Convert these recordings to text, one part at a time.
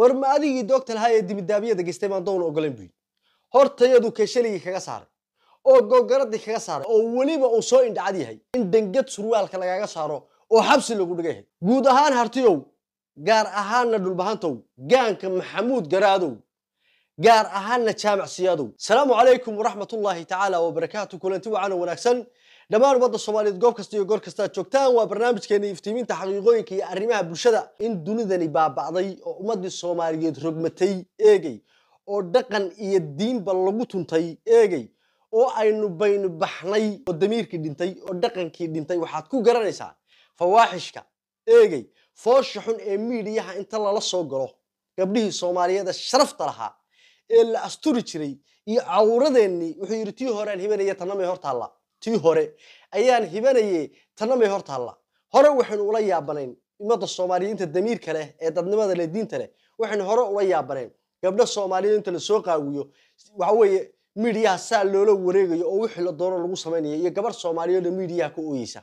war ma adigii doogta lahaa ee dimidaabiyada geystay baan doon ogolayn buyi hortayadu keeshaligii kaga saaray oo googaradii kaga saaray oo weliba uu soo indhacad yahay in dengad surwaalka lagaaga saaro oo xabsi lagu dhiga yahay guud ahaan hartiyow gaar ahaanna dhulbahantow gaanka maxamuud garaadow gaar ahaanna jaamac siyaadow asalaamu calaykum waraxmatullaahi tacaala wabarakaatu kulanti wacan wanaagsan dhammaan ummadda soomaaliyeed goob kasta iyo goor kasta ad joogtaan waa barnaamijkeena iftiiminta xaqiiqooyinka iyo arrimaha bulshada in dunidani baaba'day oo ummaddii soomaaliyeed rogmatay eegay oo dhaqan iyo diinba lagu tuntay eegay oo aynu baynu baxnay oo damiirkii dhintay oo dhaqankii dhintay waxaad ku garanaysaa fawaaxishka eegay foosha xun ee miidiyaha inta lala soo galo gabdhihii soomaaliyeeda sharafta lahaa ee la asturi jiray iyo cawradeennii wuxuu yidhi tii horaan hibanaya tanamay hortaalla tii hore ayaan hibanayey tanna may hor taalla hore waxaynu ula yaabanayn ummada soomaaliyiinta damiirka leh ee dadnimada leh diinta leh waxaynu hore ula yaabanayn gabdho soomaaliyeed inta lasoo qaawiyo waxa weeye midiyaha saa loola wareegayo oo wixii la doono lagu samaynayo iyo gabarh soomaaliyeedoo midiyaha ka ooyeysa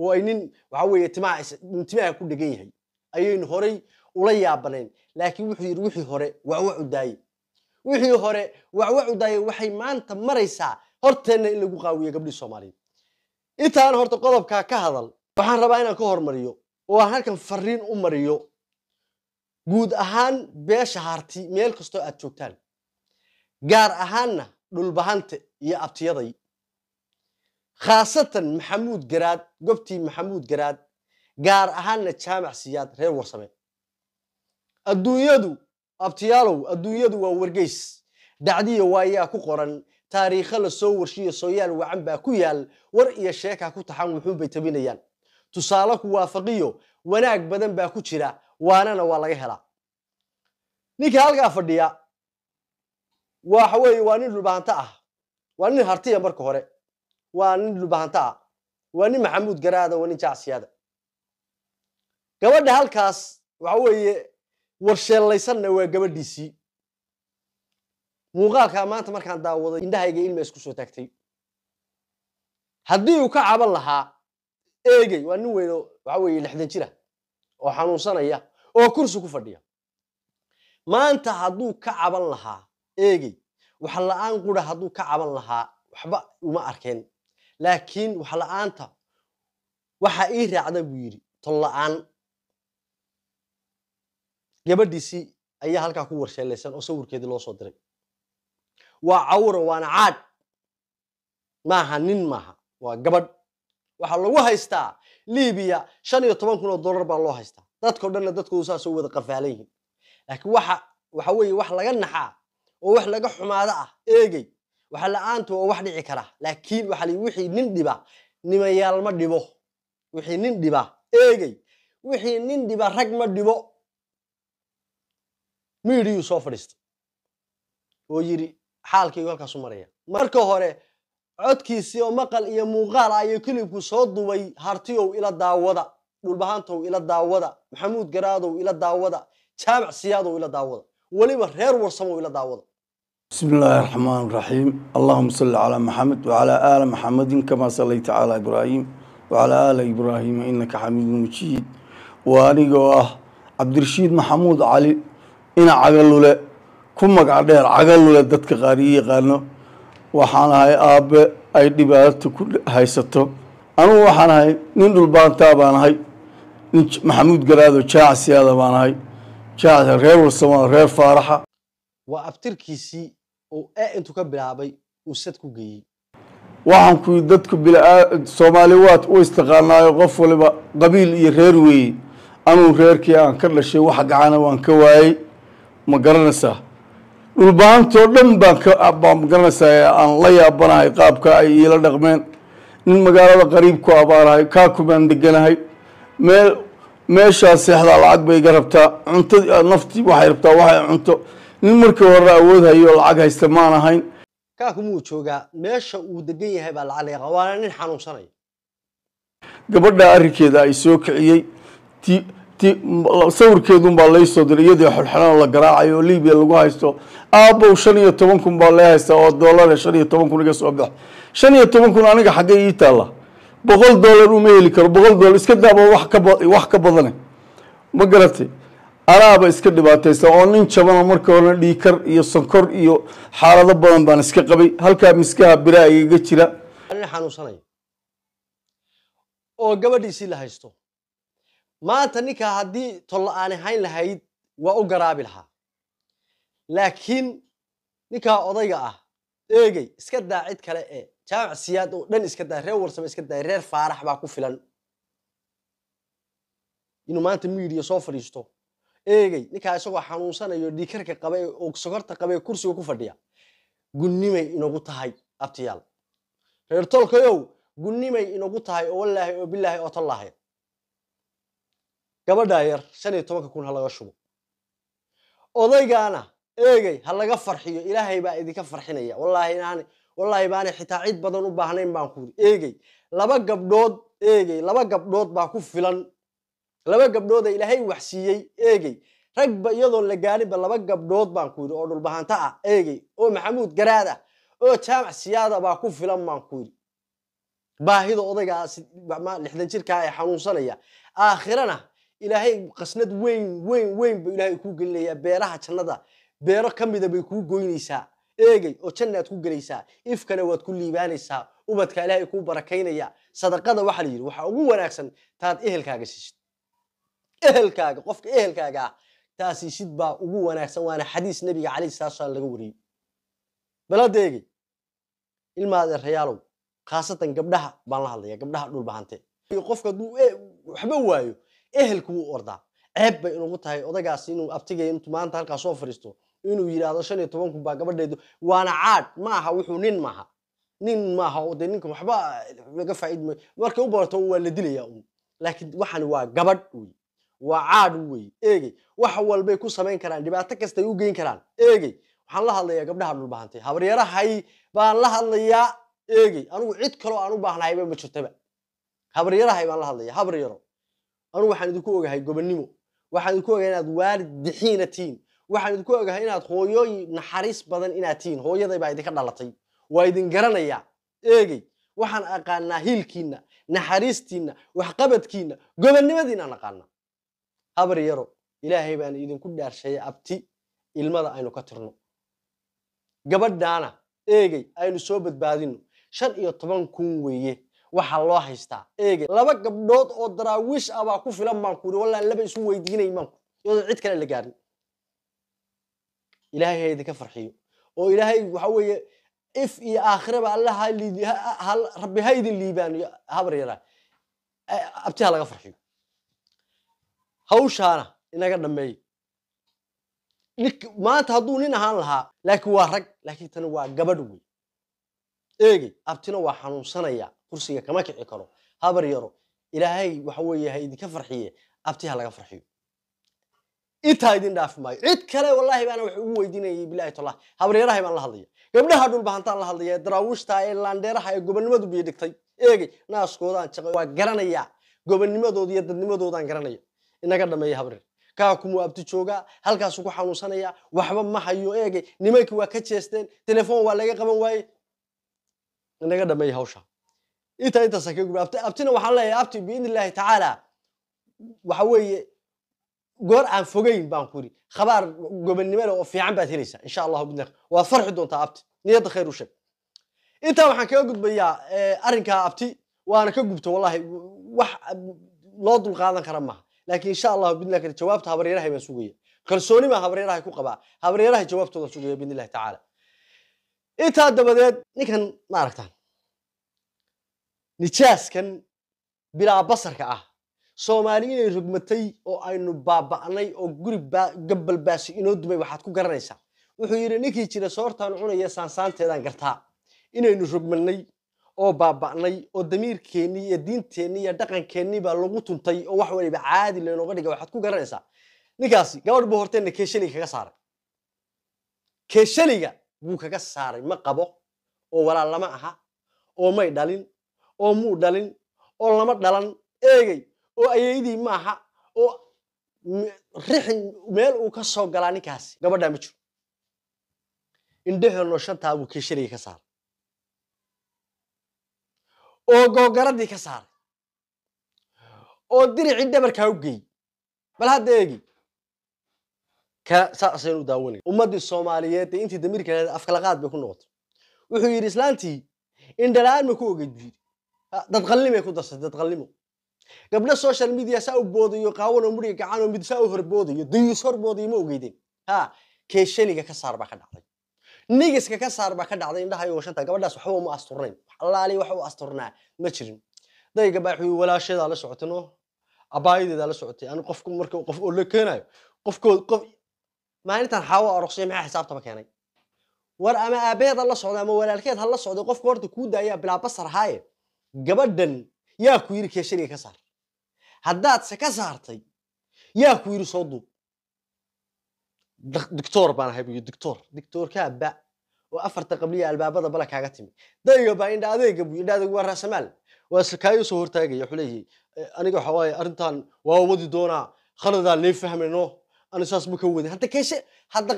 oo ay nin waxa weeye timaha ku dhegan yahay ayaynu horey ula yaabanayn laakiin wuxuu yidhi wixii hore waxwax u daaye wixii hore waxwax u daaye waxay maanta maraysaa horteenna in lagu qaawiyo gabdhii soomaaliyeed intaan horta qodobkaa ka hadal waxaan rabaa inaan ka hormariyo oo aan halkan fariin u mariyo guud ahaan beesha haarti meel kastoo aad joogtaan gaar ahaanna dhulbahante iyo abtiyaday khaasatan maxamuud garaad gobtii maxamuud garaad gaar ahaanna jaamac siyaad reer warsame adduunyadu abtiyaalow adduunyadu waa wargeys dacdiya waayaa ku qoran taariikho la soo warshiyo sooyaal wacan baa ku yaal war iyo sheeka ku taxan wuxuunbay tabinayaan tusaale ku waafaqiyo wanaag badan baa ku jira waanana waa laga helaa ninka halkaa fadhiya waxa weeye waa nin dhulbahanta ah waa nin hartiya marka hore waa nin dhulbahanta ah waa nin maxamuud garaada waa nin jacsiyaada gabadha halkaas waxa weeye warsheellaysanna waa gabadhiisii muuqaalkaa maanta markaan daawaday indhahayga ilma isku soo taagtay haddii uu ka caban lahaa eegey waa nin weyno waxa weeye lixdan jira oo xanuunsanaya oo kursi ku fadhiya maanta hadduu ka caban lahaa eegey wax la'aan qura hadduu ka caban lahaa waxba uma arkeen laakiin wax la'aanta waxa ii raacda buu yidhi tol la'aan gabadhiisii ayaa halkaa ku warsheelaysan oo sawirkeedii loo soo diray waa cawro waana caad maaha nin maaha waa gabadh waxaa lagu haystaa libiya shan iyo toban kun oo dollar baa loo haystaa dadkao dhanna dadkoodu saasoo wada qafaalan yihin laakiin waxa waxa weeye wax laga naxaa oo wax laga xumaado ah eegey waxa la-aantu waa wax dhici kara laakiin waxaa lii wixii nin dhiba nimayaal ma dhibo wixii nin dhiba eegey wixii nin dhiba rag ma dhibo miidhiyuu soo fadhiistay oo yidhi xaalkaygu halkaasu maraya marka hore codkiisii oo maqal iyo muuqaal ah ayuu kilibku soo dubay hartiyow ila daawada dhulbahaantow ila daawada maxamuud garaadow ila daawada jaamac siyaadow ila daawada weliba reer warsamow ila daawada bismi الله الرحمن raxiim allahuma salli calaa maxamed وعلى آل maxamedin kamaa sallayta على ibraahim wacalaa آل إبراهيم inaka حميد مجيد waa anigoo ah cabdirashiid maxamuud cali ina cagalule ku magac dheer cagalle dadka qaar ii yaqaano waxaan ahay aabe ay dhibaato ku haysato anugu waxaan ahay nin dhulbaantaa baan ahay nin maxamuud garaado jaac baan ahay jaac reer warsamo reer faaraxa waa abtirkiisii oo ee intuu ka bilaabay uu sad ku geeyey waxaan ku yidhi dadku soomaali waad u istaqaanaayo qof waliba qabiil iyo reer weeye anuu reerkii aan ka dhashay wax gacana waan ka waayey ma garanaysaa dhulbaahantoo dhan baan magaranaysaa aan la yaabanahay qaabka ay iila dhaqmeen nin magaalada qariib ku abaarahay kaaku baan deganahay meel meeshaa seexdaa lacag bay iga rabtaa cunta nafti waxay rabtaa waxay cunto nin markii hore awood hayo lacag haysta maan ahayn kaaku muu joogaa meesha uu degan yahay baa lacag laga qabaa nin xanuunsanaya gabadha arrinkeeda ay soo kiciyey sawirkeedun baa lay soo diray iyadii xolxolana la garaacayo oo libiya lagu haysto aabow shan iyo toban kun baa la haystaa oo doolare shan iyo toban kun iga soo bax shan iyo toban kun aniga xaggee ii taalla boqol doolar uma heli karo boqol doolar iska daaba wax kaba wax ka badane ma garatay anaaba iska dhibaataysa oo nin jabana marka horena dhiikar iyo sonkor iyo xaalado badan baan iska qabay halkaa miskaha biraa igaga jira xanuunsanaya oo gabadhiisii la haysto maanta ninkaa haddii tollo aanay hayn lahayd waa u garaabi lahaa laakiin ninkaa odayga ah eegey iska daa cid kale ee jaamac siyaad oo dhan iska daa reer warsame iska daay reer faarax baa ku filan inuu maanta miidiya soo fadhiisto eegey ninkaa isagoo xanuunsanayo dhiikarka qaba oo sokorta qaba ee kursiga ku fadhiya gunnimay inagu tahay abtiyaal reer tolkayow gunnimay inagu tahay oo wallaahi oo bilaahi oo tollaahay gabadhaa yar shan iyo tobanka kun halaga shubo odaygaana eegay ha laga farxiyo ilaahay baa idinka farxinaya wallaahi baanay xitaa cid badan u baahnayn baan ku iri laba gabdhood eegey laba gabdhood baa ku filan laba gabdhooda ilaahay waxsiiyey eegey ragba iyadoon la gaarinba laba gabdhood baan ku oo dhulbahanto ah eegey oo maxamuud garaad ah oo jaamac siyaada ah baa ku filan baan ku baahida odaygaa lixdan jirkaa ee xanuunsanaya aakhirana ilaahay qasnad weyn weyn weyn buu ilaahay kuu gelinayaa beeraha jannada beero ka mida bay kuu goynaysaa eegay oo janna ku gelaysaa ifkana waad ku liibaanaysaa ubadka ilaahay kuu barakaynaya sadaqada waxaa la yidhi waxaa ugu wanaagsan taad ehelkaaga siisid ehelkaaga qofka ehelkaaga ah taa siisid baa ugu wanaagsan waana xadiis nebiga calayhi salaatu salaam laga wariyey balada eegay ilmaada rayaalow khaasatan gabdhaha baan la hadlaya gabdhaha dhulbahante qofka hadduu e, waxba waayo ehelku wuu ordaa ceeb bay inugu tahay odagaas inuu abtigay intu maanta halkaa soo fariisto inuu yidhaahdo shan iyo tobanku baa gabadheedu waana caad maaha wuxuu nin maaha nin maaha oo ninka waxba laga faa'id maayo markay u barato waa la dilayaa uun laakiin waxan waa gabadh wey waa caad wey eegey wax walbay ku samayn karaan dhibaato kastay u geyn karaan eegey waxaan la hadlayaa gabdhaha dhulbaahantay habaryarahay baan la hadlayaa eegey anugu cid kaloo aan u baahnaayba ma jirtaba habaryarahay baan la hadlayaa habaryaro anugu waxaan idinku ogahay gobonnimo waxaan idinku ogahay inaad waalid dixiina tihiin waxaan idinku ogahay inaad hooyooyin naxariis badan inaad tihiin hooyaday baa idinka dhalatay waa idin garanayaa eegey waxaan aqaanaa hiilkiinna naxariistiinna waxqabadkiinna gobonnimadiinaan aqaana habar yaro ilaahay baan idinku dhaarsheeyey abti ilmada aynu ka tirno gabadhaana eegey aynu soo badbaadinno shan iyo toban kun weeye waxaa loo haystaa eege laba gabdhood oo daraawiish abaa ah ku filan baan kuuri wallaa laba isu weydiinay maanku iyadoo cid kale la gaarin ilaahay ha idinka farxiyo oo ilaahay waxa weeye if iyo aakhiraba alla rabbi ha idin liibaaniyo habaryara eh, abti ha laga farxiyo hawshaana inaga dhammeey maanta hadduu nin ahaan lahaa laakiin waa rag laakiin tana waa gabadh wey eegey abtina waa xanuunsanaya kursiga kama kici karo habar yaro ilaahay waxa weeye ha idinka farxiye abtiha laga farxiyo intaa idin dhaafi maayo cid kale wallaahi baana wax ugu weydiinayay bilahi tolah habaryarahay baan la hadlaya gabdhaha dhulba hantaan la hadlaya daraawiishta ee laandheeraha ee gobonnimadu biyo dhigtay eegay naaskoodaan jaqay waa garanayaa gobannimadooda iyo dadnimadoodaan garanaya inaga dhameeya habrir kaa kumuu abti joogaa halkaasuu ku xanuunsanaya waxba ma hayo eegay nimankii waa ka jeesteen telefoon waa laga qaban waaye inaga dhameeya hawshaa intaa intaasa ka gub abtina waxaa leeyahay abti biidni tacaala waxa weeye goor aan fogayn baan kuri khabaar gobonnimada oo fiican baad helaysaa insha allahu bidnillah waad farxi doontaa abti niyadda khayr u sheeg intaa waxaan kaga gudbayaa eh, arrinkaa abti waana ka gubto wallahi wax loo dulqaadan kara maaha laakiin insha allahu bidnillah kale jawaabta habaryarahay baan sugaya kalsooni baan habaryarahay ku qabaa habaryarahay jawaabtoodan sugaya bidnillahi tacaala intaa dabadeed ninkan ma aragtaan nijaaskan bilaa basarka ah soomaali inay rogmatay oo aynu baaba'nay oo guri gabbalbaasi inoo dumay waxaad ku garanaysaa wuxuu yidhi ninkii jira soortaan cunaya saansaanteedaan gartaa inaynu rogmanay oo baaba'nay oo damiirkeennii iyo diinteennii iyo dhaqankeennii baa lagu tuntay oo wax waliba caadi laynooga dhiga waxaad ku garanaysaa ninkaasi gabadh buu horteenna keeshaliga kaga saaray keeshaliga buu kaga saaray ma qabo oo walaal lama aha oo may dhalin oo muu dhalin oo lama dhalan eegay oo ayeydii maaha oo rixin meel uu ka soo galaa ninkaasi gabadhaa ma jiro indhaheenoo shantaabuu kii shirigii ka saaray oo googaradii ka saaray oo diricii dhabarkaa u geeyey bal hadda eegi saasaynu daawanay ummaddii soomaaliyeed ee intii damiirka afkalaqaad bay ku noqotay wuxuu yidhi islaantii indhalaan ma ku ogeyd bu yidhi dad qallibay ku darsatay dad qallimo gabdho social media saa u boodayo qaawanoo muriga gacanoo mid saa u horboodayo dayuus horboodayo ma ogeydeen ha keeshaniga ka saar baa ka dhacday nigiska ka saar baa ka dhacday indhahayo shanta gabadhaas waxba ma asturnayn allaali wax u asturnaa ma jirin day gabaaxuy walaashadaa la socotay abaayadeedaa la socotay ani qofku marka qof oo la keenayo qofkood qof maalintan xaawo aroqsiya maxaa xisaabtaba keenay war ama aabeheed ha la socdo ama walaalkeed ha la socdo qofku horta kuu daayaa bilaa basar haaye gabadhan yaa ku yidhi keeshaniga ka saar haddaadse ka saartay yaa ku yidhi soo duub dictor baan ahay buuyi dictor dictoorkaa ba oo afarta qabliya albaabada bala kaaga timi dayga baa indha adeega buu indha adeegu waa raasamaal waa sakaayo soo hortaagaya wuxuu leeyahay eh, aniga waxa waaye arrintan waa wadi doonaa khaladaa lee fahmayno ani saas ma ka wadin hadda keeshe hadda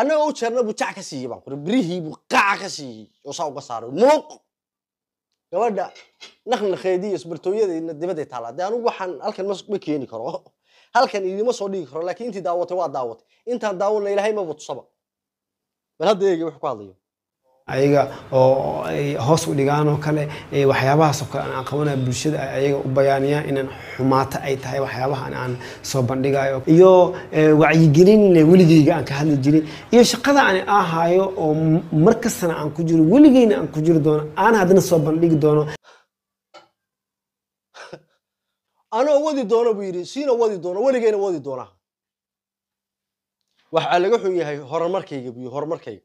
anagoo u jeerna buu jac ka siiyey baan kuri birihii buu qaaca ka siiyey oo saa uga saaray muuq gabadha naqnaqeedii iyo isbartooyadayna dibaday dee anugu waxaan halkan ma keeni karo halkan idiima soo dhigi karo laakiin intii daawatay waa daawatay intaan daawanna ilahay ma tusaba bal hadda eegi wax ku hadlayo ayaga oo ay hoos u dhigaan oo kale waxyaabahaasoo kale aan qabanaya bulshada ay ayaga u bayaaniyaan inaan xumaato ay tahay waxyaabahan aan soo bandhigayo iyo e, wacyigelin weligeyga aan ka hadli jirin iyo shaqada aan ahaayo oo mar kastana aan ku jiro weligeyna aan ku jiri doono aan haddana soo bandhigi doono anoo wadi doono buu yidhi siina wadi doono weligeyna wadi doona waxaa laga xun yahay horumarkayga buy horumarkayga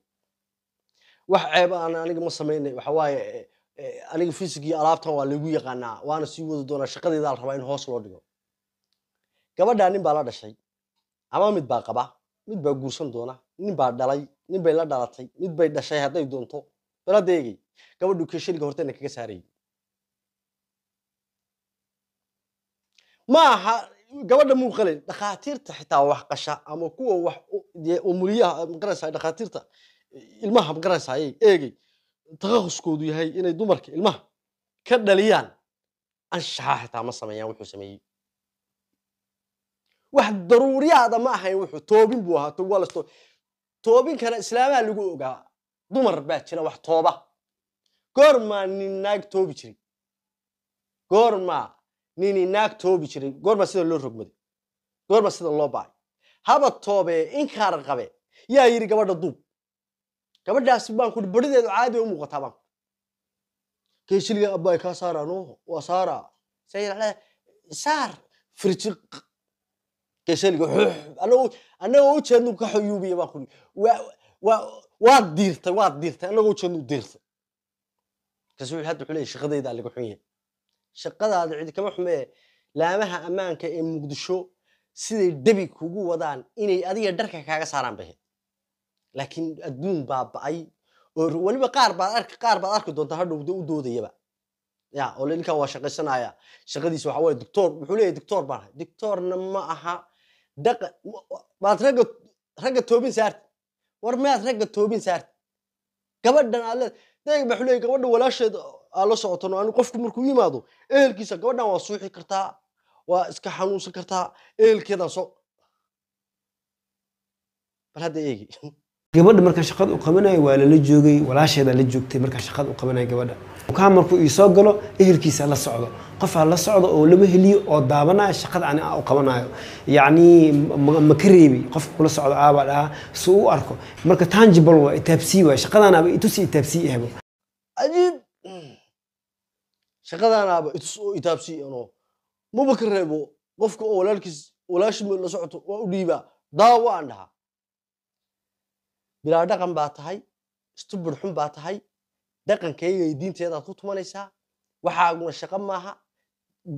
wax ceeba aan aniga ma samayna waxa eh, eh, aniga fisig iyo alaabtan waa laygu yaqaanaa waana sii wadi doonaa shaqadeeda la rabaa in hoos loo dhigo gabadhaa nin baa la dhashay ama mid baa qaba mid baa guursan doona nin baa dhalay nin bay la dhalatay mid bay dhashay hadday doonto bala deegay gabadhu keshaniga hortayna kaga saarayay ma aha gabadha muuqalin dhakhaatiirta xitaa wax qasha ama kuwa wax umulyaha maqanaysaa dhakhaatiirta ilmaha magaraysaa eegay takhahuskoodu yahay inay dumarka ilmaha ka dhaliyaan anshaxaa xitaa ma sameeyaan wuxuu sameeyey wax daruuriyaada ma ahayn wuxuu toobin buu ahaa tog waa lasto toobinkana islaamaha lagu ogaa dumar baa jira wax tooba goormaa nin naag toobi jiray goormaa nini naag toobi jiray goormaa sida loo rogmaday goormaa sida loo baay haba toobee inkaar qabe yaa yidhi gabadha duub gabadhaas baan kuri barideedu caadi u muuqataa baan geeshiliga kaa saaraan waa saara saar firji geeshiliga xuux annagoo u jeednu ka xuyuubiya baan kuri waad diirtay waad diirtay annagoo u jeednu diirtay kaasi wuxuu hadda wuxuu leeyahy shaqadaydaa laga xun yahay shaqadaada cidi kama xumee laamaha ammaanka ee muqdisho siday debi kugu wadaan inay adiga dharka kaaga saaraan bahe laakiin adduun baaba'ay oo weliba qaar baad ark qaar baad arki doontaa hadhow de u doodayaba ya oo ninkaa waa shaqaysanaya shaqadiisa waxa weeye doctor wuxuu leeyahay doctor baan ahay doctorna ma aha daqa maad ragga ragga toobin saarti war miyaad ragga toobin saarti gabadhan aad leed dayg baa xuleeyay gabadha walaasheed aa la socotano an qofku markuu yimaado ehelkiisa gabadhan waa suuxi kartaa waa iska xanuunsan kartaa ehelkeedaa soo bal hadda eegi gabadha marka shaqada u qabanayo waa lala joogay walaasheedaa la joogtay marka shaqada u qabanayo gabadha kaa markuu ii soo galo ehelkiisa la socdo qofaa la socdo oo lama heliyo oo daabanaya shaqada ani u qabanayo yacnii ma ka reebi qofka kula socdo aabaa dhahaa si u arko marka tangible waa itaabsii waay shaqadaanaaba itusi itaabsii ihbo cajiib shaqadaanaaba itus oo itaabsii ano maba ka reebo qofka oo walaalkiis walaashimi la socoto waa u dhiibaa daawa aan dhahaa bilaa dhaqan baa tahay istubur xun baa tahay dhaqankayga iyo diintaydaad ku tumanaysaa waxaaguna shaqo maaha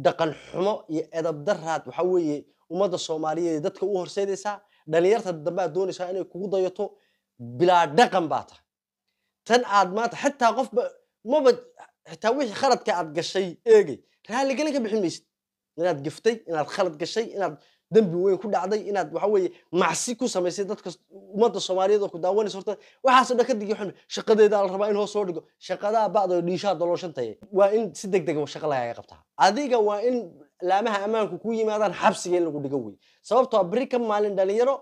dhaqan xumo iyo edab daraad waxa weeye ummadda soomaaliyeed ee dadka u horseydaysaa dhalinyarta dambead doonaysaa inay kugu dayato bilaa dhaqan baa tahay tan aad maanta xataa qofba maba xitaa wixii khaladka aad gashay eegay raalligeli ka bixin maysid inaad gaftay inaad khalad gashay inaad dembi weyn ku dhacday inaad waxaweye macsi ku samaysay dadka ummadda soomaaliyeed oo ku daawanaysa horta waxaaso dhan ka digi xun shaqadeedaa la rabaa in hoos soo dhigo shaqadaa ba'do dhiishaa dolooshantaye waa in si deg dega ah shaqa lagaaga qabtaa adiga waa in laamaha ammaanku ku yimaadaan xabsiga in lagu dhigo wey sababtoo ah beri ka maalin dhalinyaro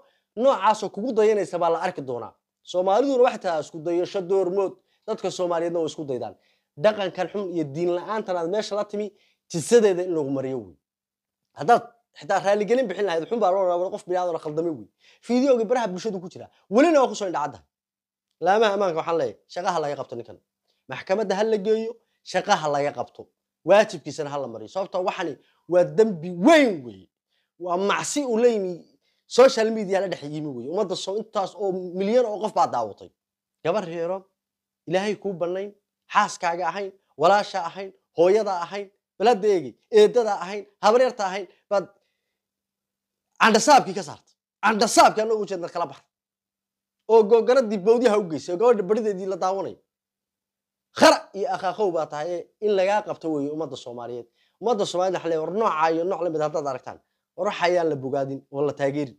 noocaasoo kugu dayanaysa baa la arki doonaa soomaaliduna waxay tahaa isku dayasho doormood dadka soomaaliyeedna way isku daydaan dhaqankan xun iyo diin la aad meesha la timi jisadeeda in lagu mariyo wey haddaad xitaa raaligelin bixin lahayd xun baa loo rabaa qof biniaadan khaldamay wey fiidiyoogii baraha bulshadu ku jira welina waa kusoo indhacaddahay laamaha ammaanka waxaan leeyahay shaqaha laga qabto ninkan maxkamadda ha la geeyo shaqaha laga qabto waajibkiisana ha la mariyo sababtoo waxani waa dembi weyn weeye waa macsi uu la yimi social media la dhex yimi weye ummadda soo intaas oo milyan oo qof baa daawatay gabar reerood ilaahay kuu bannayn xaaskaaga ahayn walaasha ahayn hooyada ahayn balhadda eegi eedada ahayn habaryarta ahayn baad candhasaabkii ka saarta candhasaabkii anna ugu jeedna kala bax oo googaradii bawdyaha u geysay oo gabadha berideedii la daawanayo khara iyo akhaaqow baa tahay ee in lagaa qabto weeye ummadda soomaaliyeed ummadda somaliyed waxaa le war noocaa iyo nooc la mid ah haddaad aragtaan war ayaan la bogaadin oo la taageerin